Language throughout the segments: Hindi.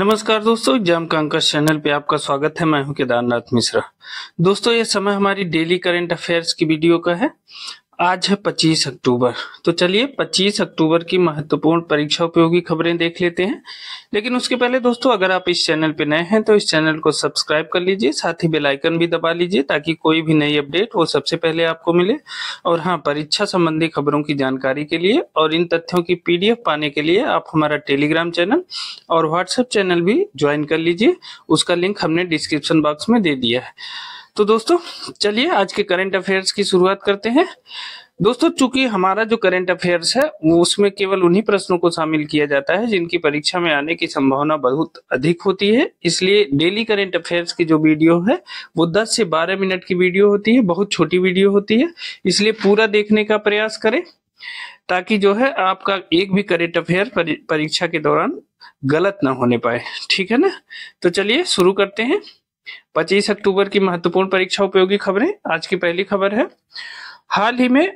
नमस्कार दोस्तों एग्जाम का चैनल पे आपका स्वागत है मैं हूं केदारनाथ मिश्रा दोस्तों ये समय हमारी डेली करंट अफेयर्स की वीडियो का है आज है 25 अक्टूबर तो चलिए 25 अक्टूबर की महत्वपूर्ण परीक्षा उपयोगी खबरें देख लेते हैं लेकिन उसके पहले दोस्तों अगर आप इस चैनल पर नए हैं तो इस चैनल को सब्सक्राइब कर लीजिए साथ ही बेल आइकन भी दबा लीजिए ताकि कोई भी नई अपडेट वो सबसे पहले आपको मिले और हाँ परीक्षा संबंधी खबरों की जानकारी के लिए और इन तथ्यों की पी पाने के लिए आप हमारा टेलीग्राम चैनल और व्हाट्सएप चैनल भी ज्वाइन कर लीजिए उसका लिंक हमने डिस्क्रिप्शन बॉक्स में दे दिया है तो दोस्तों चलिए आज के करंट अफेयर्स की शुरुआत करते हैं दोस्तों चूंकि हमारा जो करंट अफेयर्स है उसमें केवल उन्हीं प्रश्नों को शामिल किया जाता है जिनकी परीक्षा में आने की संभावना बहुत अधिक होती है इसलिए डेली करंट अफेयर्स की जो वीडियो है वो 10 से 12 मिनट की वीडियो होती है बहुत छोटी वीडियो होती है इसलिए पूरा देखने का प्रयास करें ताकि जो है आपका एक भी करेंट अफेयर परीक्षा के दौरान गलत ना होने पाए ठीक है ना तो चलिए शुरू करते हैं 25 अक्टूबर की महत्वपूर्ण परीक्षा उपयोगी खबरें आज की पहली खबर है हाल ही में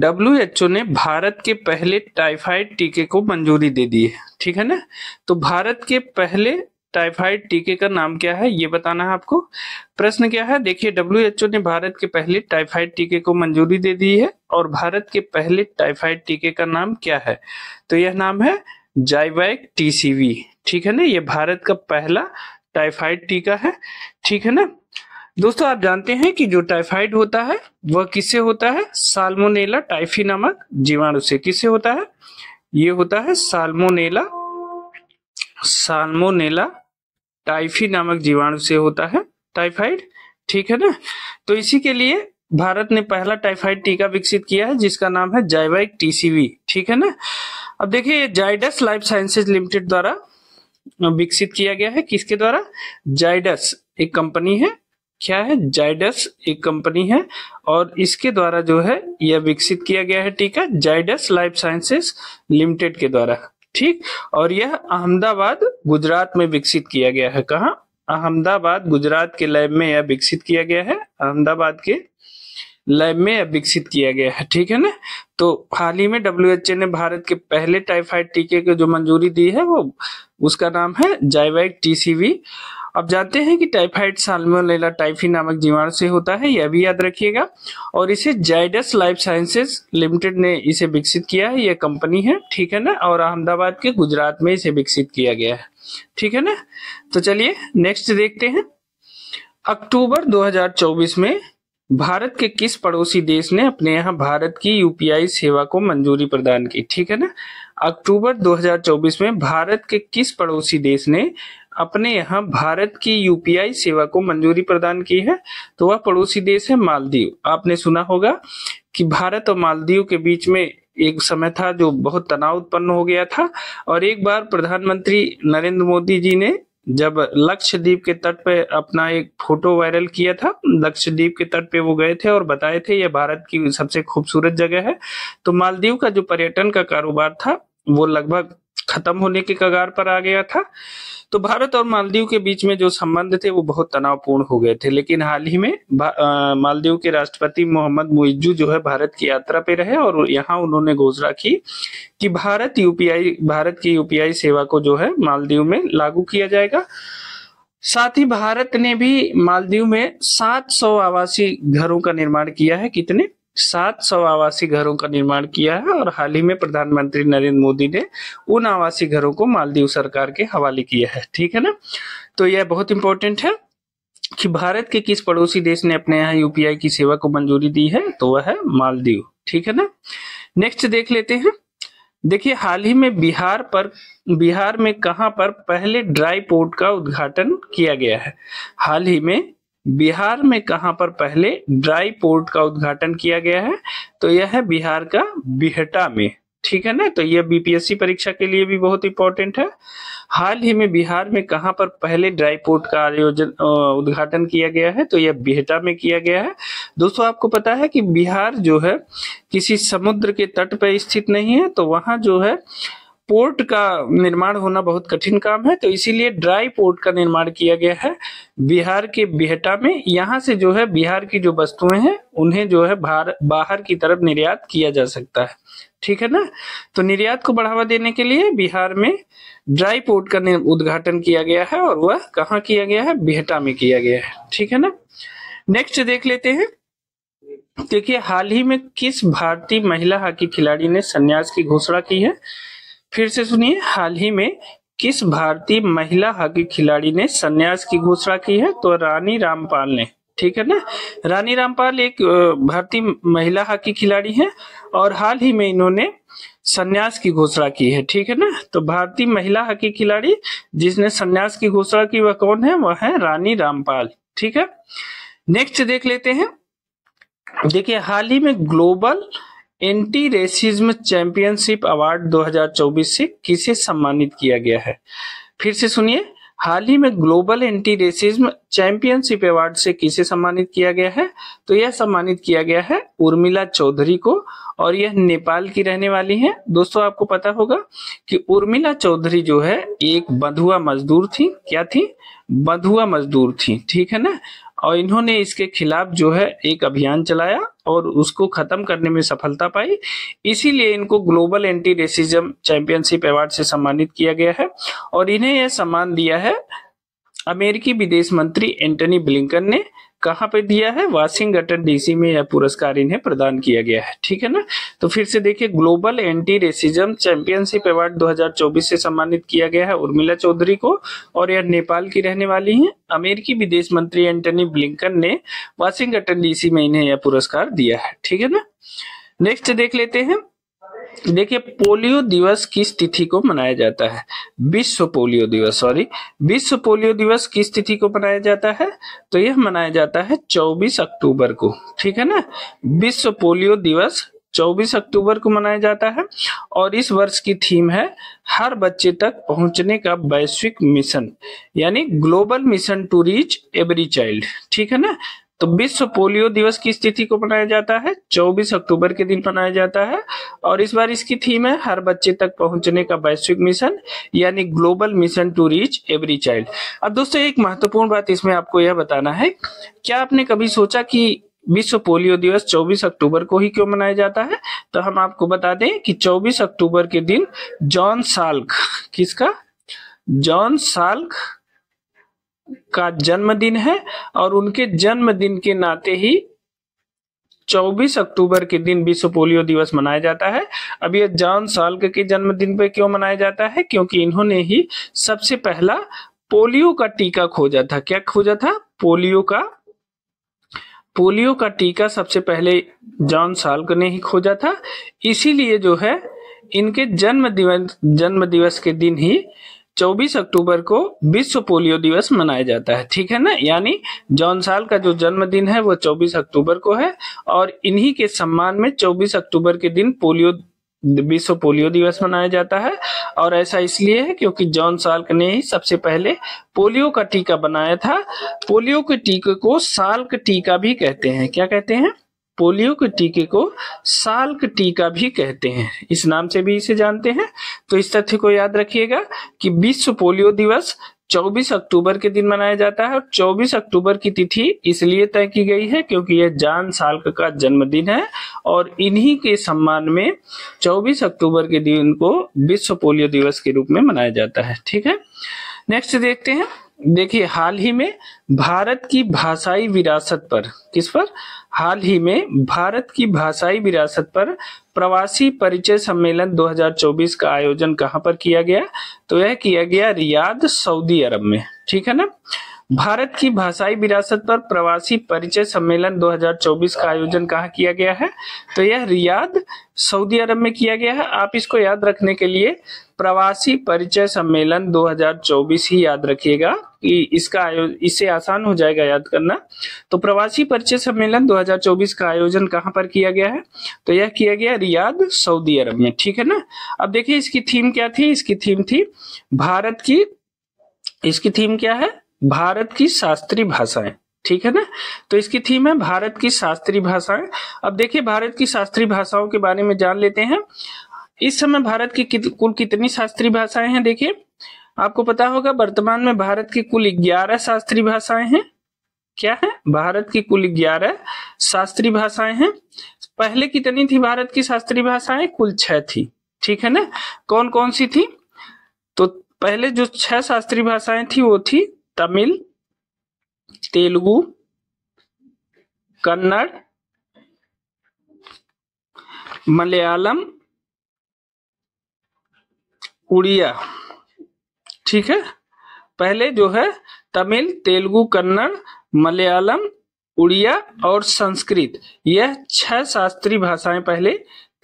डब्ल्यू ने भारत के पहले टाइफाइड टीके को मंजूरी दे दी है ठीक है ना तो भारत के पहले टाइफाइड टीके का नाम क्या है ये बताना है आपको प्रश्न क्या है देखिए डब्ल्यू ने भारत के पहले टाइफाइड टीके को मंजूरी दे दी है और भारत के पहले टाइफाइड टीके का नाम क्या है तो यह नाम है जाइवैक टीसीवी ठीक है ना ये भारत का पहला टाइफाइड टीका है ठीक है ना दोस्तों आप जानते हैं कि जो टाइफाइड होता है वह किससे होता है साल्मोनेला टाइफी नामक जीवाणु से किससे होता है ये होता है साल्मोनेला साल्मोनेला टाइफी नामक जीवाणु से होता है टाइफाइड ठीक है ना तो इसी के लिए भारत ने पहला टाइफाइड टीका विकसित किया है जिसका नाम है जाइवाइक टीसीवी ठीक है ना अब देखिए जाइडस लाइफ साइंसेज लिमिटेड द्वारा विकसित किया गया है किसके द्वारा जाइडस एक कंपनी है क्या है जाइडस एक कंपनी है और इसके द्वारा जो है यह विकसित किया गया है ठीक है जाइडस लाइफ साइंसेस लिमिटेड के द्वारा ठीक और यह अहमदाबाद गुजरात में विकसित किया गया है कहा अहमदाबाद गुजरात के लैब में यह विकसित किया गया है अहमदाबाद के लैब में विकसित किया गया है ठीक है ना तो हाल ही में डब्ल्यू ने भारत के पहले टाइफाइड टीके को जो मंजूरी दी है वो उसका नाम है जाइवैक टीसीवी अब जानते हैं कि टाइफाइड साल्मोनेला टाइफी नामक जीवाणु से होता है यह भी याद रखिएगा और इसे जाइडस लाइफ साइंसेस लिमिटेड ने इसे विकसित किया है यह कंपनी है ठीक है ना और अहमदाबाद के गुजरात में इसे विकसित किया गया है ठीक है ना तो चलिए नेक्स्ट देखते हैं अक्टूबर 2024 में भारत के किस पड़ोसी देश ने अपने यहाँ भारत की यूपीआई सेवा को मंजूरी प्रदान की ठीक है ना अक्टूबर 2024 में भारत के किस पड़ोसी देश ने अपने यहाँ भारत की यूपीआई सेवा को मंजूरी प्रदान की है तो वह पड़ोसी देश है मालदीव आपने सुना होगा कि भारत और मालदीव के बीच में एक समय था जो बहुत तनाव उत्पन्न हो गया था और एक बार प्रधानमंत्री नरेंद्र मोदी जी ने जब लक्षद्वीप के तट पे अपना एक फोटो वायरल किया था लक्षद्वीप के तट पे वो गए थे और बताए थे ये भारत की सबसे खूबसूरत जगह है तो मालदीव का जो पर्यटन का कारोबार था वो लगभग खत्म होने के कगार पर आ गया था तो भारत और मालदीव के बीच में जो संबंध थे वो बहुत तनावपूर्ण हो गए थे लेकिन हाल ही में मालदीव के राष्ट्रपति मोहम्मद मुइजू जो है भारत की यात्रा पे रहे और यहाँ उन्होंने घोषणा की कि भारत यूपीआई भारत की यूपीआई सेवा को जो है मालदीव में लागू किया जाएगा साथ ही भारत ने भी मालदीव में 700 आवासीय घरों का निर्माण किया है कितने सात सौ आवासीय घरों का निर्माण किया है और हाल ही में प्रधानमंत्री नरेंद्र मोदी ने उन आवासीय घरों को मालदीव सरकार के हवाले किया है ठीक है ना तो यह बहुत इंपॉर्टेंट है कि भारत के किस पड़ोसी देश ने अपने यहाँ यूपीआई की सेवा को मंजूरी दी है तो वह है मालदीव ठीक है ना नेक्स्ट देख लेते हैं देखिए हाल ही में बिहार पर बिहार में कहां पर पहले ड्राई पोर्ट का उद्घाटन किया गया है हाल ही में बिहार में कहां पर पहले ड्राई पोर्ट का उद्घाटन किया गया है तो यह है बिहार का बिहटा में ठीक है ना तो यह बीपीएससी परीक्षा के लिए भी बहुत इंपॉर्टेंट है हाल ही में बिहार में कहां पर पहले ड्राई पोर्ट का आयोजन उद्घाटन किया गया है तो यह बिहटा में किया गया है दोस्तों आपको पता है कि बिहार जो है किसी समुद्र के तट पर स्थित नहीं है तो वहां जो है पोर्ट का निर्माण होना बहुत कठिन काम है तो इसीलिए ड्राई पोर्ट का निर्माण किया गया है बिहार के बिहटा में यहाँ से जो है बिहार की जो वस्तुएं हैं उन्हें जो है बाहर की तरफ निर्यात किया जा सकता है ठीक है ना तो निर्यात को बढ़ावा देने के लिए बिहार में ड्राई पोर्ट का उद्घाटन किया गया है और वह कहाँ किया गया है बिहटा में किया गया है ठीक है ना नेक्स्ट देख लेते हैं देखिए हाल ही में किस भारतीय महिला हॉकी खिलाड़ी ने संन्यास की घोषणा की है फिर से सुनिए हाल ही में किस भारतीय महिला हॉकी खिलाड़ी ने संन्यास की घोषणा की है तो रानी रामपाल ने ठीक है ना रानी रामपाल एक भारतीय महिला हॉकी खिलाड़ी हैं और हाल ही में इन्होंने संन्यास की घोषणा की है ठीक है ना तो भारतीय महिला हॉकी खिलाड़ी जिसने संन्यास की घोषणा की वह कौन है वह है रानी रामपाल ठीक है नेक्स्ट देख लेते हैं देखिए हाल ही में global anti racism championship award 2024 से किसे सम्मानित किया गया है फिर से सुनिए हाल ही में global anti racism championship award से किसे सम्मानित किया गया है तो यह सम्मानित किया गया है उर्मिला चौधरी को और यह नेपाल की रहने वाली हैं दोस्तों आपको पता होगा कि उर्मिला चौधरी जो है एक बंधुआ मजदूर थी क्या थी बंधुआ मजदूर थी ठीक है ना और इन्होंने इसके खिलाफ जो है एक अभियान चलाया और उसको खत्म करने में सफलता पाई इसीलिए इनको global anti racism championship award से सम्मानित किया गया है और इन्हें यह सम्मान दिया है अमेरिकी विदेश मंत्री एंटनी ब्लिंकन ने कहाँ पे दिया है वाशिंगटन डीसी में यह पुरस्कार इन्हें प्रदान किया गया है ठीक है ना तो फिर से देखिए global anti racism championship award 2024 से सम्मानित किया गया है उर्मिला चौधरी को और यह नेपाल की रहने वाली हैं अमेरिकी विदेश मंत्री एंटनी ब्लिंकन ने वाशिंगटन डीसी में इन्हें यह पुरस्कार दिया है ठीक है ना नेक्स्ट देख लेते हैं देखिए पोलियो दिवस किस तिथि को मनाया जाता है विश्व पोलियो दिवस सॉरी विश्व पोलियो दिवस किस तिथि को मनाया जाता है तो यह मनाया जाता है 24 अक्टूबर को ठीक है ना विश्व पोलियो दिवस 24 अक्टूबर को मनाया जाता है और इस वर्ष की थीम है हर बच्चे तक पहुंचने का वैश्विक मिशन यानी global mission to reach every child ठीक है ना तो विश्व पोलियो दिवस की स्थिति को मनाया जाता है 24 अक्टूबर के दिन मनाया जाता है और इस बार इसकी थीम है हर बच्चे तक पहुंचने का वैश्विक मिशन यानी global mission to reach every child अब दोस्तों एक महत्वपूर्ण बात इसमें आपको यह बताना है क्या आपने कभी सोचा कि विश्व पोलियो दिवस 24 अक्टूबर को ही क्यों मनाया जाता है तो हम आपको बता दें कि 24 अक्टूबर के दिन जॉन साल्क किसका जॉन साल्क का जन्मदिन है और उनके जन्मदिन के नाते ही 24 अक्टूबर के दिन विश्व पोलियो दिवस मनाया जाता है अब यह जॉन साल्क के जन्मदिन पर क्यों मनाया जाता है क्योंकि इन्होंने ही सबसे पहला पोलियो का टीका खोजा था क्या खोजा था पोलियो का पोलियो का टीका सबसे पहले जॉन साल्क ने ही खोजा था इसीलिए जो है इनके जन्म दिवस जन्म दिवस के दिन ही 24 अक्टूबर को विश्व पोलियो दिवस मनाया जाता है ठीक है ना यानी जॉन साल का जो जन्मदिन है वो 24 अक्टूबर को है और इन्हीं के सम्मान में 24 अक्टूबर के दिन पोलियो विश्व पोलियो दिवस मनाया जाता है और ऐसा इसलिए है क्योंकि जॉन साल्क ने ही सबसे पहले पोलियो का टीका बनाया था पोलियो के टीके को साल्क टीका भी कहते हैं क्या कहते हैं पोलियो के टीके को साल्क टीका भी कहते हैं इस नाम से भी इसे जानते हैं तो इस तथ्य को याद रखिएगा कि विश्व पोलियो दिवस 24 अक्टूबर के दिन मनाया जाता है और 24 अक्टूबर की तिथि इसलिए तय की गई है क्योंकि यह जान साल्क का जन्मदिन है और इन्हीं के सम्मान में 24 अक्टूबर के दिन को विश्व पोलियो दिवस के रूप में मनाया जाता है ठीक है नेक्स्ट देखते हैं देखिए हाल ही में भारत की भाषाई विरासत पर किस पर हाल ही में भारत की भाषाई विरासत पर प्रवासी परिचय सम्मेलन 2024 का आयोजन कहां पर किया गया तो यह किया गया रियाद सऊदी अरब में ठीक है ना भारत की भाषाई विरासत पर प्रवासी परिचय सम्मेलन 2024 का आयोजन कहा किया गया है तो यह रियाद सऊदी अरब में किया गया है आप इसको याद रखने के लिए प्रवासी परिचय सम्मेलन 2024 ही याद रखिएगा कि इसका इससे आसान हो जाएगा याद करना तो प्रवासी परिचय सम्मेलन 2024 का आयोजन कहाँ पर किया गया है तो यह किया गया रियाद सऊदी अरब में ठीक है ना अब देखिए इसकी थीम क्या थी इसकी थीम थी भारत की इसकी थीम क्या है भारत की शास्त्रीय भाषाएं ठीक है ना तो इसकी थीम है भारत की शास्त्रीय भाषाएं अब देखिए भारत की शास्त्रीय भाषाओं के बारे में जान लेते हैं इस समय भारत की कित, कुल कितनी शास्त्रीय भाषाएं हैं देखिए आपको पता होगा वर्तमान में भारत की कुल ग्यारह शास्त्रीय भाषाएं हैं क्या है भारत की कुल ग्यारह शास्त्रीय भाषाएं हैं पहले कितनी थी भारत की शास्त्रीय भाषाएं कुल छह थी ठीक है ना कौन कौन सी थी तो पहले जो छह शास्त्रीय भाषाएं थी वो थी तमिल तेलुगु कन्नड़ मलयालम उड़िया ठीक है पहले जो है तमिल तेलुगु कन्नड़ मलयालम उड़िया और संस्कृत यह छह शास्त्रीय भाषाएं पहले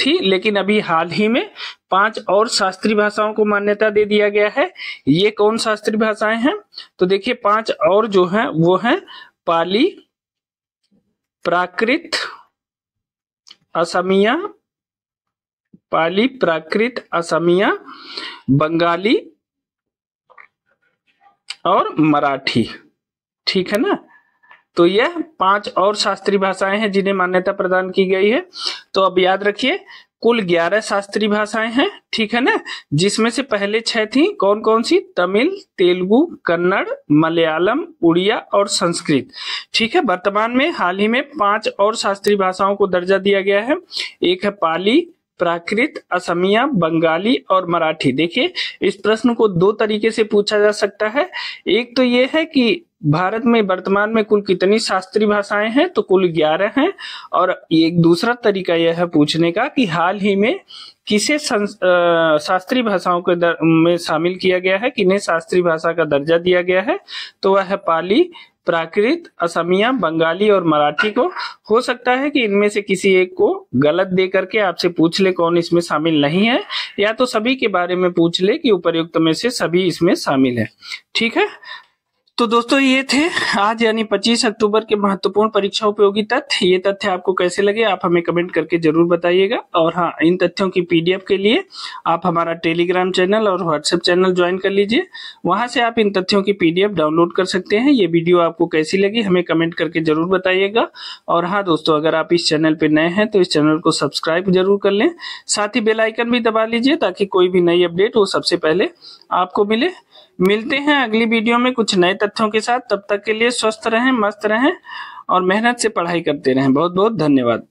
थी लेकिन अभी हाल ही में पांच और शास्त्रीय भाषाओं को मान्यता दे दिया गया है ये कौन शास्त्रीय भाषाएं हैं तो देखिए पांच और जो हैं वो हैं पाली प्राकृत असमिया पाली प्राकृत असमिया बंगाली और मराठी ठीक है ना तो यह पांच और शास्त्रीय भाषाएं हैं जिन्हें मान्यता प्रदान की गई है तो अब याद रखिए कुल ग्यारह शास्त्रीय भाषाएं हैं ठीक है ना जिसमें से पहले छह थी कौन कौन सी तमिल तेलुगु कन्नड़ मलयालम उड़िया और संस्कृत ठीक है वर्तमान में हाल ही में पांच और शास्त्रीय भाषाओं को दर्जा दिया गया है एक है पाली प्राकृत असमिया बंगाली और मराठी देखिए इस प्रश्न को दो तरीके से पूछा जा सकता है एक तो ये है कि भारत में वर्तमान में कुल कितनी शास्त्रीय भाषाएं हैं तो कुल ग्यारह हैं और एक दूसरा तरीका यह है पूछने का कि हाल ही में किसे शास्त्रीय भाषाओं के दर, में शामिल किया गया है किन्हें शास्त्रीय भाषा का दर्जा दिया गया है तो वह है पाली प्राकृत असमिया बंगाली और मराठी को हो सकता है कि इनमें से किसी एक को गलत दे करके आपसे पूछ ले कौन इसमें शामिल नहीं है या तो सभी के बारे में पूछ ले कि उपरयुक्त में से सभी इसमें शामिल है ठीक है तो दोस्तों ये थे आज यानी 25 अक्टूबर के महत्वपूर्ण परीक्षा उपयोगी तथ्य ये तथ्य आपको कैसे लगे आप हमें कमेंट करके जरूर बताइएगा और हाँ इन तथ्यों की पीडीएफ के लिए आप हमारा टेलीग्राम चैनल और व्हाट्सएप चैनल ज्वाइन कर लीजिए वहां से आप इन तथ्यों की पीडीएफ डाउनलोड कर सकते हैं ये वीडियो आपको कैसी लगी हमें कमेंट करके जरूर बताइएगा और हाँ दोस्तों अगर आप इस चैनल पर नए हैं तो इस चैनल को सब्सक्राइब जरूर कर लें साथ ही बेलाइकन भी दबा लीजिए ताकि कोई भी नई अपडेट वो सबसे पहले आपको मिले मिलते हैं अगली वीडियो में कुछ नए तथ्यों के साथ तब तक के लिए स्वस्थ रहें मस्त रहें और मेहनत से पढ़ाई करते रहें बहुत बहुत धन्यवाद